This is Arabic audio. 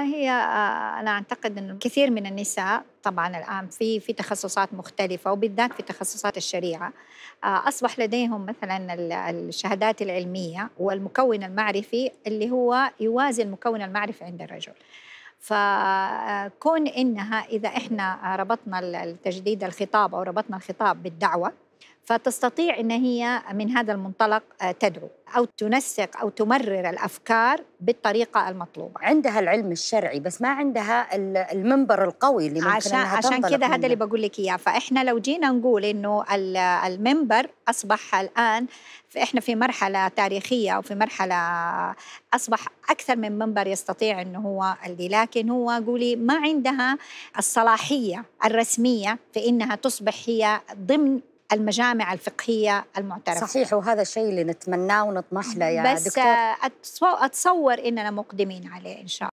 هي آه، انا اعتقد انه كثير من النساء طبعا الان في في تخصصات مختلفه وبالذات في تخصصات الشريعه آه، اصبح لديهم مثلا الشهادات العلميه والمكون المعرفي اللي هو يوازي المكون المعرفي عند الرجل. فكون آه، انها اذا احنا ربطنا التجديد الخطاب او ربطنا الخطاب بالدعوه فتستطيع ان هي من هذا المنطلق آه، تدعو او تنسق او تمرر الافكار بالطريقه المطلوبه عندها العلم الشرعي بس ما عندها المنبر القوي اللي ممكن عشان إنها عشان كذا هذا اللي بقول لك اياه فاحنا لو جينا نقول انه المنبر اصبح الان احنا في مرحله تاريخيه او في مرحله اصبح اكثر من منبر يستطيع انه هو اللي لكن هو قولي ما عندها الصلاحيه الرسميه في انها تصبح هي ضمن المجامع الفقهية المعترفة صحيح وهذا الشيء اللي نتمناه ونطمح له يا بس دكتور بس أتصور إننا مقدمين عليه إن شاء الله